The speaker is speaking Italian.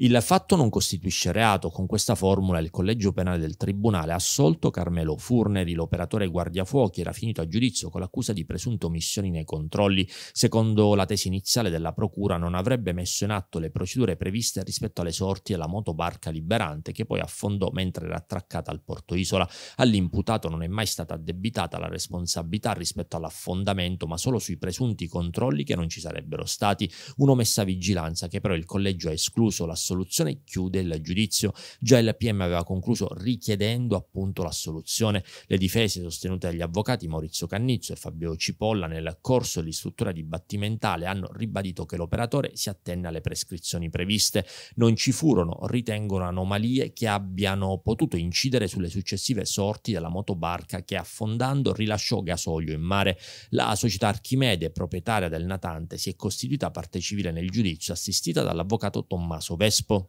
Il fatto non costituisce reato. Con questa formula il collegio penale del tribunale ha assolto Carmelo Furneri, l'operatore guardiafuochi, era finito a giudizio con l'accusa di presunte omissioni nei controlli. Secondo la tesi iniziale della procura non avrebbe messo in atto le procedure previste rispetto alle sorti della motobarca liberante che poi affondò mentre era attraccata al porto Isola. All'imputato non è mai stata addebitata la responsabilità rispetto all'affondamento, ma solo sui presunti controlli che non ci sarebbero stati. Un'omessa vigilanza che però il collegio ha escluso l'assolutamente l'assoluzione chiude il giudizio. Già il PM aveva concluso richiedendo appunto l'assoluzione. Le difese sostenute dagli avvocati Maurizio Cannizzo e Fabio Cipolla nel corso dell'istruttura dibattimentale hanno ribadito che l'operatore si attenne alle prescrizioni previste. Non ci furono, ritengono, anomalie che abbiano potuto incidere sulle successive sorti della motobarca che affondando rilasciò gasolio in mare. La società Archimede, proprietaria del natante, si è costituita parte civile nel giudizio assistita dall'avvocato Tommaso Vesco. gospel